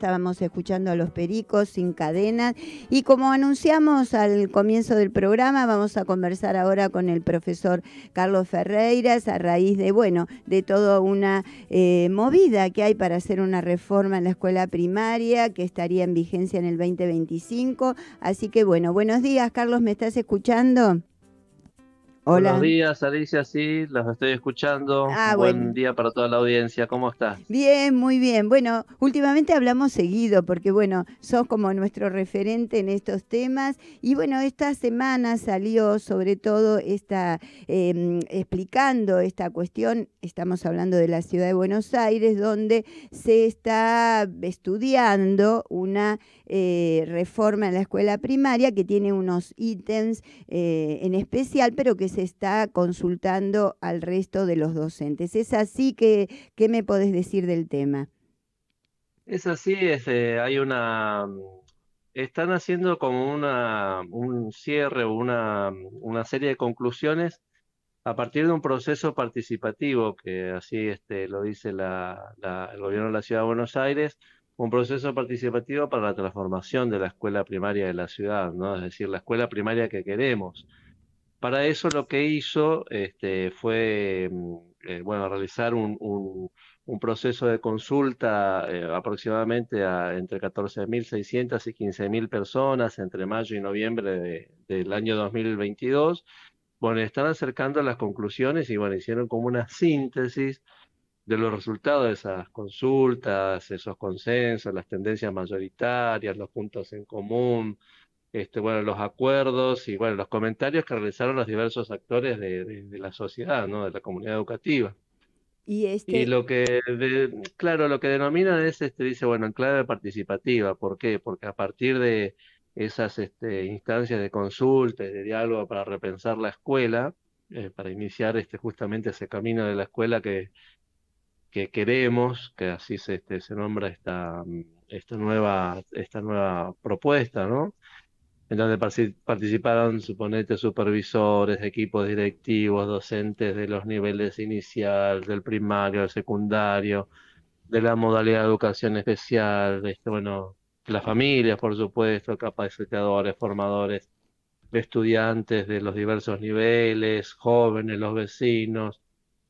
Estábamos escuchando a los pericos sin cadenas. Y como anunciamos al comienzo del programa, vamos a conversar ahora con el profesor Carlos Ferreiras a raíz de, bueno, de toda una eh, movida que hay para hacer una reforma en la escuela primaria que estaría en vigencia en el 2025. Así que, bueno, buenos días, Carlos, ¿me estás escuchando? Hola. Buenos días, Alicia, sí, los estoy escuchando. Ah, Buen día para toda la audiencia, ¿cómo estás? Bien, muy bien. Bueno, últimamente hablamos seguido porque, bueno, sos como nuestro referente en estos temas y, bueno, esta semana salió sobre todo esta, em, explicando esta cuestión, estamos hablando de la ciudad de Buenos Aires, donde se está estudiando una eh, reforma en la escuela primaria que tiene unos ítems eh, en especial, pero que se está consultando al resto de los docentes. ¿Es así que, qué me podés decir del tema? Es así, eh, hay una... Mm, están haciendo como una, un cierre una, mm, una serie de conclusiones a partir de un proceso participativo, que así este, lo dice el gobierno de la Ciudad de Buenos Aires, un proceso participativo para la transformación de la escuela primaria de la ciudad, ¿no? es decir, la escuela primaria que queremos. Para eso lo que hizo este, fue mm, eh, bueno, realizar un, proceso de consulta eh, aproximadamente a, entre 14.600 y 15.000 personas entre mayo y noviembre del año 2022. Bueno, están acercando las conclusiones y bueno, hicieron como una síntesis de los resultados de esas consultas, esos consensos, las tendencias mayoritarias, los puntos en común, este, bueno, los acuerdos y bueno, los comentarios que realizaron los diversos actores de, la sociedad, ¿no? de la comunidad educativa. Y, este lo que, claro, lo que denominan es, este, dice, bueno, en clave participativa, ¿por qué? Porque a partir de esas este, instancias de consulta y de diálogo para repensar la escuela, eh, para iniciar este, justamente ese camino de la escuela que, que queremos, que así se, se nombra esta, mm, esta, nueva, esta nueva propuesta, ¿no? en donde participaron, suponete, supervisores, equipos directivos, docentes de los niveles inicial, del primario, del secundario, de la modalidad de educación especial, este, bueno, las familias, por supuesto, capacitadores, formadores, estudiantes de los diversos niveles, jóvenes, los vecinos.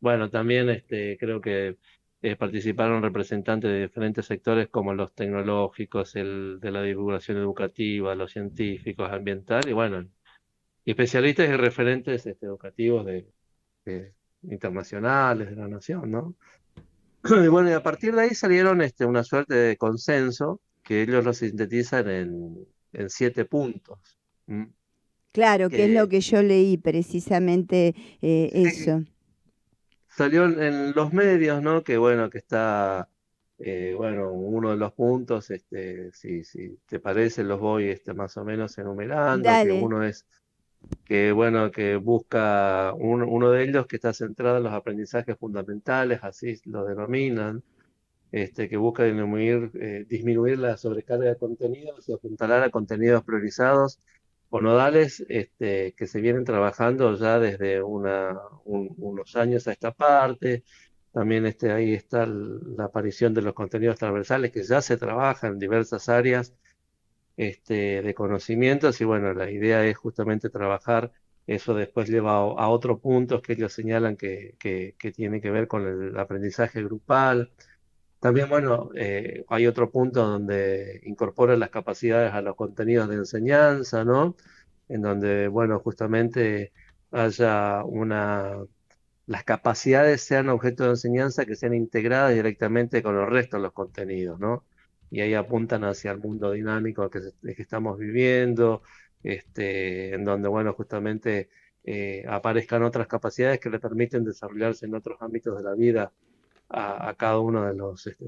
Bueno, también este, creo que eh, participaron representantes de diferentes sectores como los tecnológicos, el de la divulgación educativa, los científicos, ambiental y bueno, especialistas y referentes este, educativos de, internacionales de la nación, ¿no? Y bueno, y a partir de ahí salieron este, una suerte de consenso que ellos lo sintetizan en, siete puntos. Claro, que, es lo que yo leí precisamente eh, eso salió en los medios, ¿no? Que bueno, que está, eh, bueno, uno de los puntos, este, si, si te parece los voy este, más o menos enumerando, que uno es que bueno, que busca uno de ellos que está centrado en los aprendizajes fundamentales, así lo denominan, este, que busca disminuir, eh, disminuir la sobrecarga de contenidos y apuntalar a contenidos priorizados Bonodales este, que se vienen trabajando ya desde unos años a esta parte. También este, ahí está la aparición de los contenidos transversales que ya se trabaja en diversas áreas este, de conocimientos y bueno, la idea es justamente trabajar, eso después lleva a, otro punto puntos que ellos señalan que, que, que tiene que ver con el aprendizaje grupal, también, bueno, eh, hay otro punto donde incorporan las capacidades a los contenidos de enseñanza, ¿no? En donde, bueno, justamente haya una las capacidades sean objeto de enseñanza que sean integradas directamente con los restos de los contenidos, ¿no? Y ahí apuntan hacia el mundo dinámico que, que estamos viviendo, este, en donde, bueno, justamente eh, aparezcan otras capacidades que le permiten desarrollarse en otros ámbitos de la vida a, cada uno de los, este,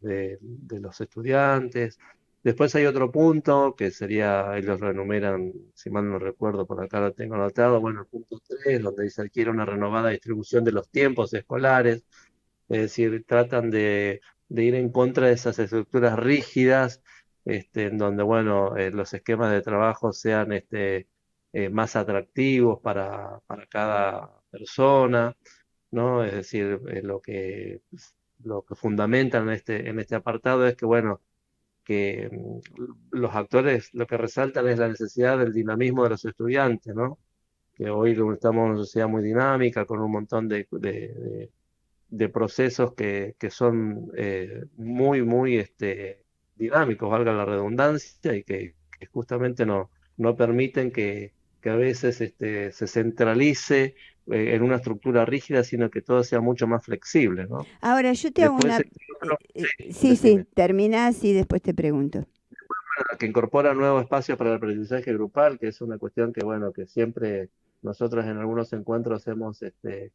de, los estudiantes. Después hay otro punto que sería, ellos lo enumeran, si mal no recuerdo, por acá lo tengo anotado, bueno, el punto 3, donde dice adquiere una renovada distribución de los tiempos escolares, es decir, tratan de, ir en contra de esas estructuras rígidas, este, en donde, bueno, eh, los esquemas de trabajo sean este, eh, más atractivos para, para cada persona. Es decir, eh, lo que pues, lo que fundamentan en este, en este apartado es que, bueno, que mm, los actores lo que resaltan es la necesidad del dinamismo de los estudiantes, ¿no? Que hoy estamos en una sociedad muy dinámica, con un montón de, procesos que, son eh, muy, muy este, dinámicos, valga la redundancia, y que, justamente no, no permiten que, a veces este, se centralice eh, en una estructura rígida, sino que todo sea mucho más flexible. ¿no? Ahora, yo tengo una... Eh, eh, sí, sí, terminas terminás y después te pregunto que incorpora nuevos espacios para el aprendizaje grupal, que es una cuestión que, bueno, que siempre nosotros en algunos encuentros hemos, este,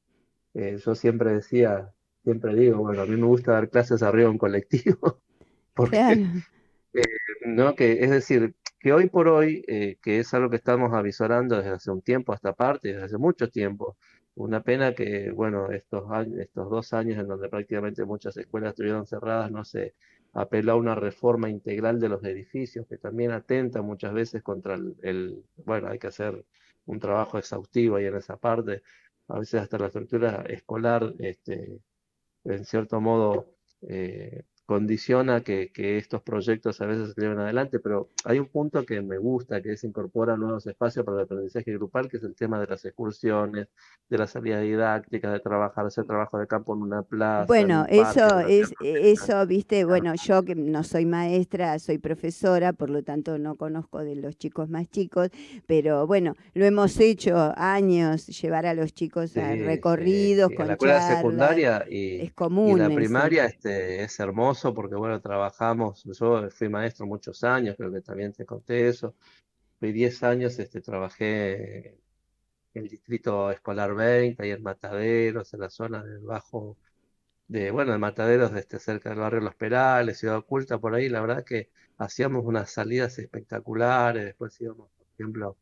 yo siempre decía, siempre digo, bueno, a mí me gusta dar clases arriba en colectivo, porque, ¿no? Que, es decir, que hoy por hoy, eh, que es algo que estamos avisorando desde hace un tiempo hasta parte, desde hace mucho tiempo, una pena que, bueno, estos, estos dos años en donde prácticamente muchas escuelas estuvieron cerradas, no se apeló a una reforma integral de los edificios, que también atenta muchas veces contra el, bueno, hay que hacer un trabajo exhaustivo ahí en esa parte, a veces hasta la estructura escolar, este, en cierto modo, eh, condiciona que, estos proyectos a veces se lleven adelante, pero hay un punto que me gusta, que es incorporar nuevos espacios para el aprendizaje grupal, que es el tema de las excursiones, de las salidas didácticas, de trabajar, hacer trabajo de campo en una plaza. Bueno, eso es, eh, eso, viste, bueno, yo que no soy maestra, soy profesora, por lo tanto no conozco de los chicos más chicos, pero bueno, lo hemos hecho años, llevar a los chicos a recorridos, con la escuela secundaria y, es común, la primaria este, es hermoso porque, bueno, trabajamos, yo fui maestro muchos años, creo que también te conté eso, fui 10 años, este, trabajé en el Distrito Escolar 20, ahí en Mataderos, en la zona del Bajo, de, bueno, de Mataderos, este cerca del barrio Los Perales, Ciudad Oculta, por ahí, la verdad que hacíamos unas salidas espectaculares, después íbamos, por ejemplo,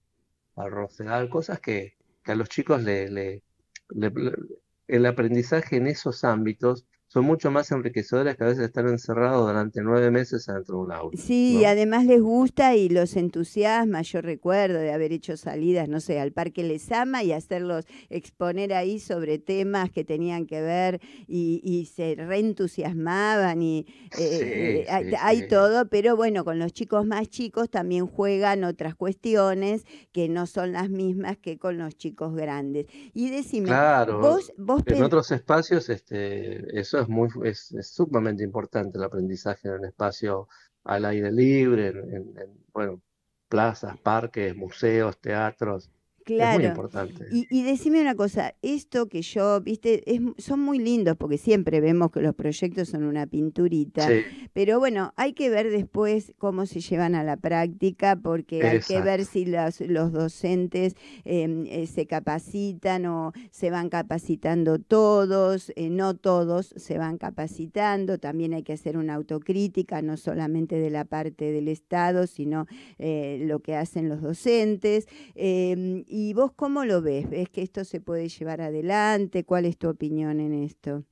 a rocear cosas que, a los chicos el aprendizaje en esos ámbitos son mucho más enriquecedoras que a veces estar encerrados durante nueve meses adentro de un aula. Sí, y además les gusta y los entusiasma. Yo recuerdo de haber hecho salidas, no sé, al Parque Les Ama y hacerlos exponer ahí sobre temas que tenían que ver y, se reentusiasmaban y eh, eh, eh, hay, todo, pero bueno, con los chicos más chicos también juegan otras cuestiones que no son las mismas que con los chicos grandes. Y decime, vos en otros espacios este, eso es, muy, es, sumamente importante, el aprendizaje en el espacio al aire libre, en, en bueno, plazas, parques, museos, teatros. Claro. Y, decime una cosa, esto que yo, viste, es, son muy lindos porque siempre vemos que los proyectos son una pinturita, pero bueno, hay que ver después cómo se llevan a la práctica porque hay que ver si los, docentes em, eh, se capacitan o se van capacitando todos, eh, no todos se van capacitando, también hay que hacer una autocrítica, no solamente de la parte del Estado, sino eh, lo que hacen los docentes. Em, y ¿Y vos cómo lo ves? ¿Ves que esto se puede llevar adelante? ¿Cuál es tu opinión en esto?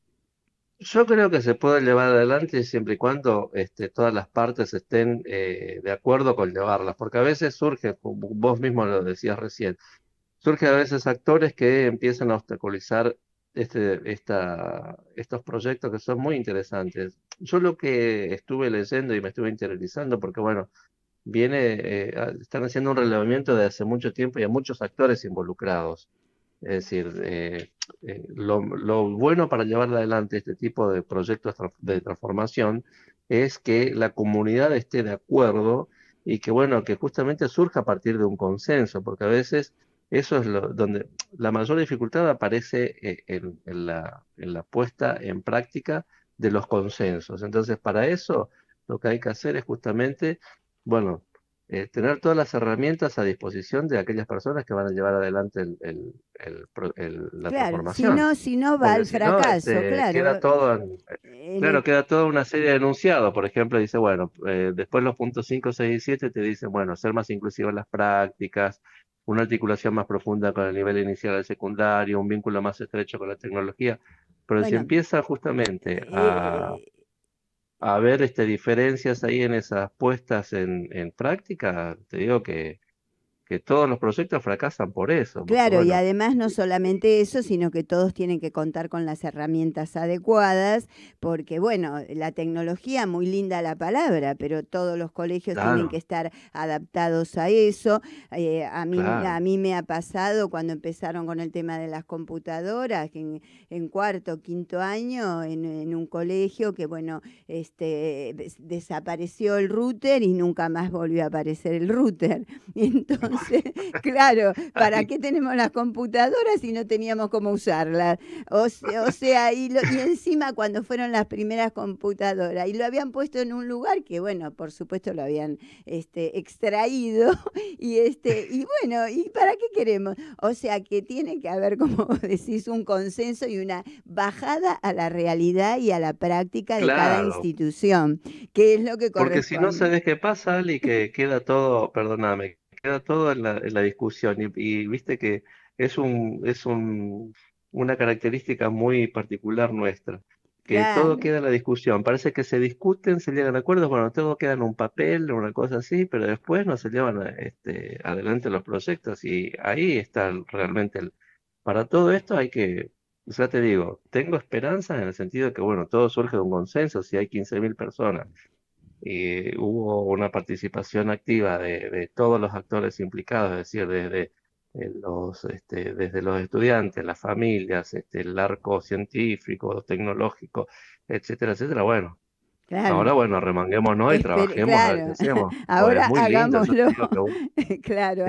Yo creo que se puede llevar adelante siempre y cuando este, todas las partes estén eh, de acuerdo con llevarlas, porque a veces surge, como vos mismo lo decías recién, surge a veces actores que empiezan a obstaculizar este, estos proyectos que son muy interesantes. Yo lo que estuve leyendo y me estuve interiorizando, porque bueno, viene, eh, están haciendo un relevamiento de hace mucho tiempo y a muchos actores involucrados. Es decir, eh, eh, lo, bueno para llevar adelante este tipo de proyectos de transformación es que la comunidad esté de acuerdo y que, bueno, que justamente surja a partir de un consenso, porque a veces eso es lo, donde la mayor dificultad aparece en la puesta en práctica de los consensos. Entonces, para eso lo que hay que hacer es justamente bueno, eh, tener todas las herramientas a disposición de aquellas personas que van a llevar adelante el, la transformación. Si no, si no va al fracaso, este, claro. Queda todo claro, queda toda una serie de enunciados. Por ejemplo, dice, bueno, eh, después los puntos 5, 6 y 7 te dicen, bueno, ser más en las prácticas, una articulación más profunda con el nivel inicial del secundario, un vínculo más estrecho con la tecnología. Pero si empieza justamente eh, a a ver este, diferencias ahí en esas puestas en, en práctica, te digo que que todos los proyectos fracasan por eso. Claro, y además no eh, solamente eso, sino que todos tienen que contar con las herramientas adecuadas, porque bueno, la tecnología, muy linda la palabra, pero todos los colegios tienen que estar adaptados a eso. Eh, a, mí, a mí me ha pasado cuando empezaron con el tema de las computadoras, en, en cuarto, quinto año, en, un colegio que bueno, este, desapareció el router y nunca más volvió a aparecer el router. Entonces, claro, ¿para qué tenemos las computadoras si no teníamos cómo usarlas? O, sea, y, encima cuando fueron las primeras computadoras y lo habían puesto en un lugar que, bueno, por supuesto lo habían este, extraído y, este, y bueno, ¿y para qué queremos? O sea, que tiene que haber, como decís, un consenso y una bajada a la realidad y a la práctica de cada institución, que es lo que corresponde. Porque si no, ¿sabes qué pasa, y Que queda todo, perdóname, Queda todo en la, discusión y, viste que es, un, es un, una característica muy particular nuestra, que todo queda en la discusión. Parece que se discuten, se llegan a acuerdos, bueno, todo queda en un papel, o una cosa así, pero después no se llevan este, adelante los proyectos y ahí está realmente Para todo esto hay que ya te digo, tengo esperanzas en el sentido de que, bueno, todo surge de un consenso, si hay 15.000 personas y hubo una participación activa de, todos los actores implicados, es decir, desde eh, los, este, desde los estudiantes, las familias, este, el arco científico, tecnológico, etcétera, etcétera. Bueno, Ahora, bueno, remanguémonos y trabajemos. Ahora hagámoslo. claro.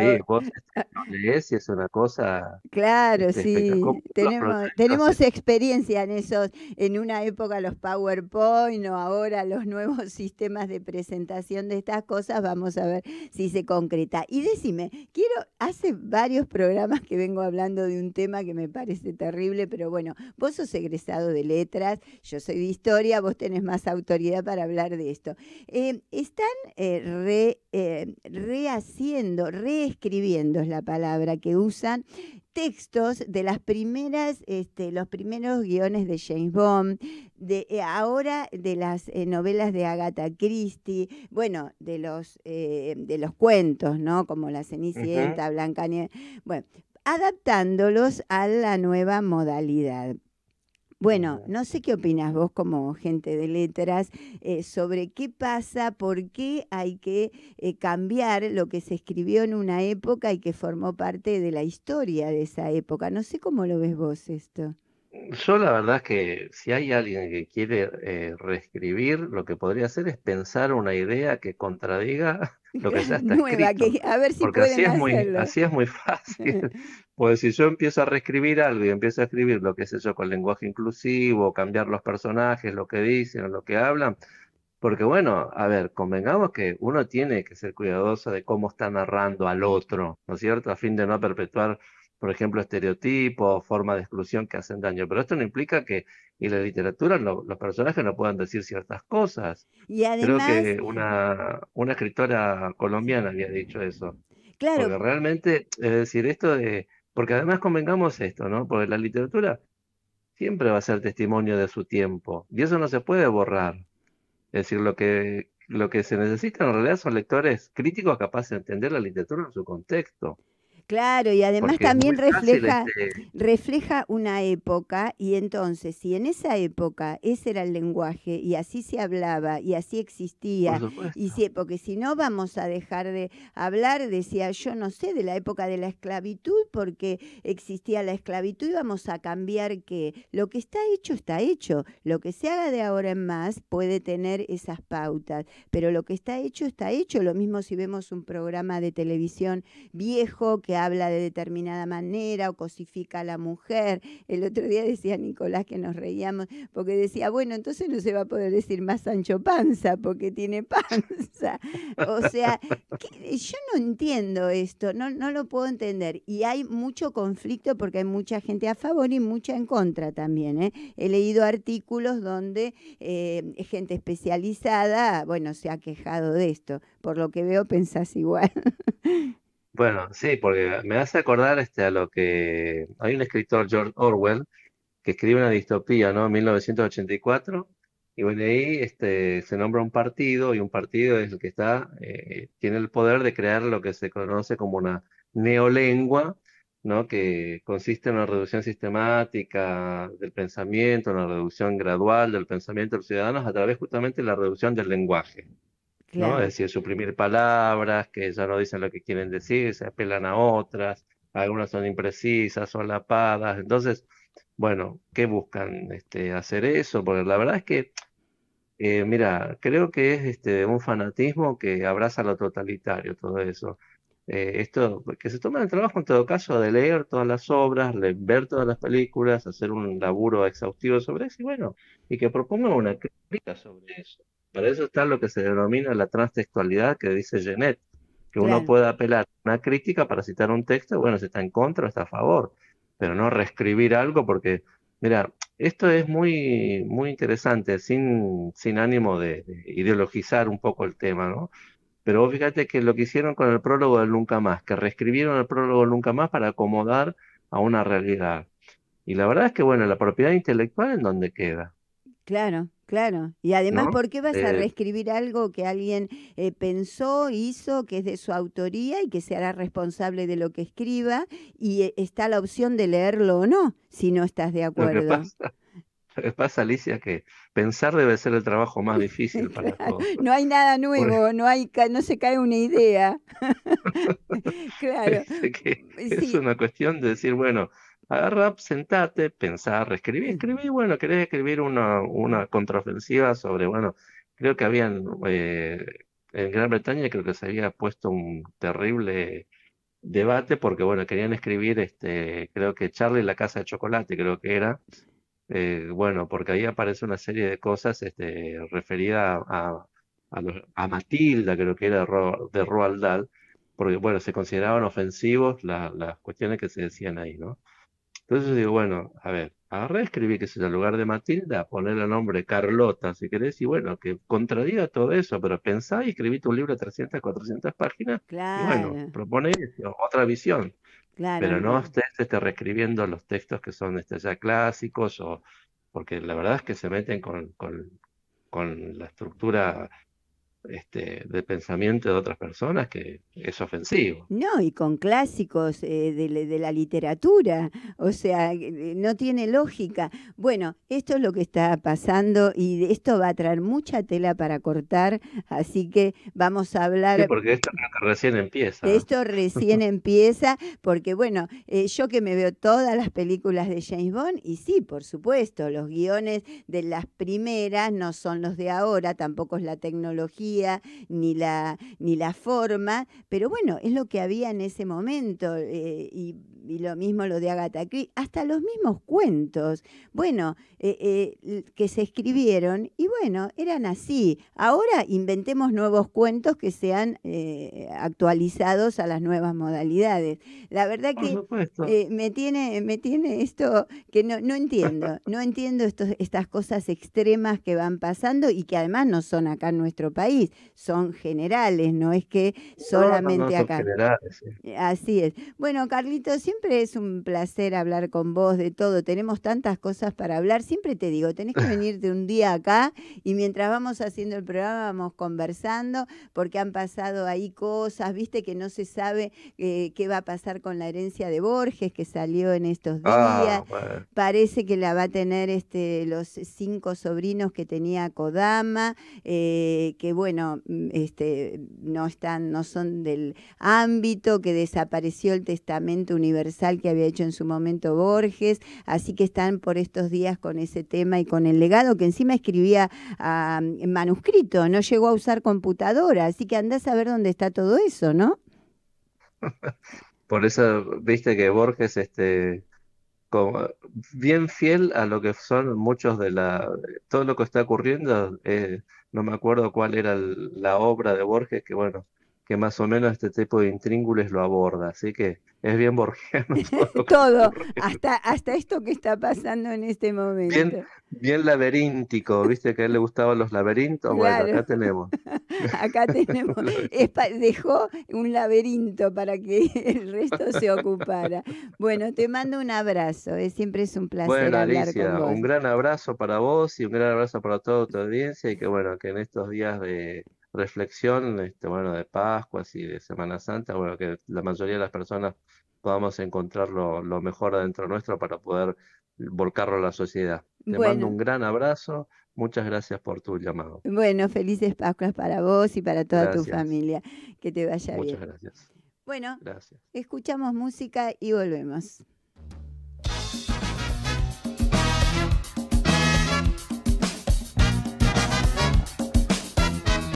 Sí, es una cosa. Claro, este, sí. Tenemos, tenemos experiencia en esos, en una época los PowerPoint o ahora los nuevos sistemas de presentación de estas cosas. Vamos a ver si se concreta. Y decime, quiero, hace varios programas que vengo hablando de un tema que me parece terrible, pero bueno, vos sos egresado de letras, yo soy de historia, vos tenés más autoridad para hablar de esto. Eh, están eh, eh, rehaciendo, reescribiendo es la palabra que usan, textos de las primeras, este, los primeros guiones de James Bond, de ahora de las novelas de Agatha Christie, bueno, de los de los cuentos, ¿no? Como La Cenicienta, Blanca bueno, adaptándolos a la nueva modalidad. Bueno, no sé qué opinas vos como gente de letras eh, sobre qué pasa, por qué hay que eh, cambiar lo que se escribió en una época y que formó parte de la historia de esa época. No sé cómo lo ves vos esto. Yo la verdad es que si hay alguien que quiere eh, reescribir, lo que podría hacer es pensar una idea que contradiga lo que ya está escrito. Porque así es, muy, fácil. pues si yo empiezo a reescribir algo y empiezo a escribir lo que sé yo con lenguaje inclusivo, cambiar los personajes, lo que dicen lo que hablan, porque bueno, a ver, convengamos que uno tiene que ser cuidadoso de cómo está narrando al otro, ¿no es cierto? A fin de no perpetuar por ejemplo, estereotipos, formas de exclusión que hacen daño. Pero esto no implica que en la literatura los personajes no puedan decir ciertas cosas. Creo que una, escritora colombiana había dicho eso. Claro. Porque realmente, es decir, esto de. Porque además convengamos esto, ¿no? Porque la literatura siempre va a ser testimonio de su tiempo. Y eso no se puede borrar. Es decir, lo que, lo que se necesita en realidad son lectores críticos capaces de entender la literatura en su contexto. Claro, y además también refleja, este refleja una época y entonces si en esa época ese era el lenguaje y así se hablaba y así existía, y porque si no vamos a dejar de hablar, decía yo, no sé, de la época de la esclavitud, porque existía la esclavitud y vamos a cambiar que lo que está hecho está hecho, lo que se haga de ahora en más puede tener esas pautas, pero lo que está hecho está hecho, lo mismo si vemos un programa de televisión viejo que habla de determinada manera o cosifica a la mujer. El otro día decía Nicolás que nos reíamos porque decía, bueno, entonces no se va a poder decir más Sancho Panza porque tiene panza. O sea, yo no entiendo esto, no, no lo puedo entender. Y hay mucho conflicto porque hay mucha gente a favor y mucha en contra también. ¿eh? He leído artículos donde eh, gente especializada, bueno, se ha quejado de esto. Por lo que veo, pensás igual. Bueno, sí, porque me hace acordar este, a lo que hay un escritor, George Orwell, que escribe una distopía, ¿no? 1984, y bueno, ahí este, se nombra un partido, y un partido es el que está, eh, tiene el poder de crear lo que se conoce como una neolengua, ¿no? que consiste en una reducción sistemática del pensamiento, una reducción gradual del pensamiento de los ciudadanos a través justamente de la reducción del lenguaje. Es decir, suprimir palabras que ya no dicen lo que quieren decir, se apelan a otras, algunas son imprecisas, lapadas Entonces, bueno, ¿qué buscan este, hacer eso? Porque la verdad es que, eh, mira, creo que es este, un fanatismo que abraza lo totalitario, todo eso. Eh, esto, que se tomen el trabajo en todo caso de leer todas las obras, de ver todas las películas, hacer un laburo exhaustivo sobre eso y bueno, y que propongan una crítica sobre eso. Para eso está lo que se denomina la transtextualidad que dice Genet, que uno pueda apelar a una crítica para citar un texto, bueno, si está en contra o está a favor, pero no reescribir algo porque, mira, esto es muy, muy interesante, sin, sin ánimo de, ideologizar un poco el tema, ¿no? Pero fíjate que lo que hicieron con el prólogo del Nunca Más, que reescribieron el prólogo Nunca Más para acomodar a una realidad. Y la verdad es que, bueno, la propiedad intelectual en dónde queda. Claro, claro. Y además, ¿por qué vas a eh. reescribir algo que alguien eh, pensó, hizo, que es de su autoría y que se hará responsable de lo que escriba? Y eh, está la opción de leerlo o no, si no estás de acuerdo. Lo que pasa, Alicia, que pensar debe ser el trabajo más difícil para todos. No hay nada nuevo, no, hay, no se cae una idea. claro. Es, una cuestión de decir, bueno, Agarra, pues, sentate, pensar, reescribí, escribí, bueno, querés escribir una, contraofensiva sobre, bueno, creo que habían, eh, en Gran Bretaña creo que se había puesto un terrible debate porque, bueno, querían escribir, este, creo que Charlie la casa de chocolate, creo que era, eh, bueno, porque ahí aparece una serie de cosas este, referida a, a, Matilda, creo que era de Roald Dahl, porque, bueno, se consideraban ofensivos las cuestiones que se decían ahí, ¿no? Entonces digo, bueno, a ver, agarré, escribí que es el lugar de Matilda, ponerle el nombre Carlota, si querés, y bueno, que contradiga todo eso, pero pensá y escribí tu libro de 300, 400 páginas, y bueno, propone otra visión. Claro, pero no usted estés este, reescribiendo los textos que son este, ya clásicos, o, porque la verdad es que se meten con, con la estructura este, de pensamiento de otras personas que es ofensivo. No, y con clásicos eh, de, la literatura, o sea, eh, no tiene lógica. Bueno, esto es lo que está pasando y esto va a traer mucha tela para cortar, así que vamos a hablar... porque esto recién empieza. Esto recién empieza, porque bueno, eh, yo que me veo todas las películas de James Bond, y sí, por supuesto, los guiones de las primeras no son los de ahora, tampoco es la tecnología ni la, ni la forma, pero bueno, es lo que había en ese momento eh, y y lo mismo lo de Agatha Christie, hasta los mismos cuentos, bueno, eh, eh, que se escribieron y bueno, eran así. Ahora inventemos nuevos cuentos que sean eh, actualizados a las nuevas modalidades. La verdad que me tiene, me tiene esto que no, entiendo, no entiendo estos, estas cosas extremas que van pasando y que además no son acá en nuestro país, son generales, no es que solamente acá. Así es. Bueno, Carlitos, siempre siempre es un placer hablar con vos de todo. Tenemos tantas cosas para hablar. Siempre te digo, tenés que venirte un día acá y mientras vamos haciendo el programa vamos conversando porque han pasado ahí cosas, viste que no se sabe eh, qué va a pasar con la herencia de Borges que salió en estos ah, días. Parece que la va a tener este, los cinco sobrinos que tenía Kodama, eh, que bueno, mm, este, no están, no son del ámbito, que desapareció el testamento universal sal que había hecho en su momento Borges, así que están por estos días con ese tema y con el legado, que encima escribía en manuscrito, no llegó a usar computadora, así que andás a ver dónde está todo eso, ¿no? por eso viste que Borges este como, bien fiel a lo que son muchos de la todo lo que está ocurriendo eh, no me acuerdo cuál era la obra de Borges que bueno que más o menos este tipo de intríngules lo aborda. Así que es bien borgiano. Todo, hasta, hasta esto que está pasando en este momento. Bien, laberíntico, viste que a él le gustaban los laberintos. Bueno, acá tenemos. acá tenemos. dejó un laberinto para que el resto se ocupara. Bueno, te mando un abrazo. siempre es un placer. hablar con vos. un gran abrazo para vos y un gran abrazo para toda tu audiencia y que bueno, que en estos días de reflexión, este, bueno, de Pascuas y de Semana Santa, bueno, que la mayoría de las personas podamos encontrar lo, mejor adentro nuestro para poder volcarlo a la sociedad. Te mando un gran abrazo, muchas gracias por tu llamado. Bueno, felices Pascuas para vos y para toda tu familia. Que te vaya bien. Muchas gracias. Bueno, escuchamos música y volvemos.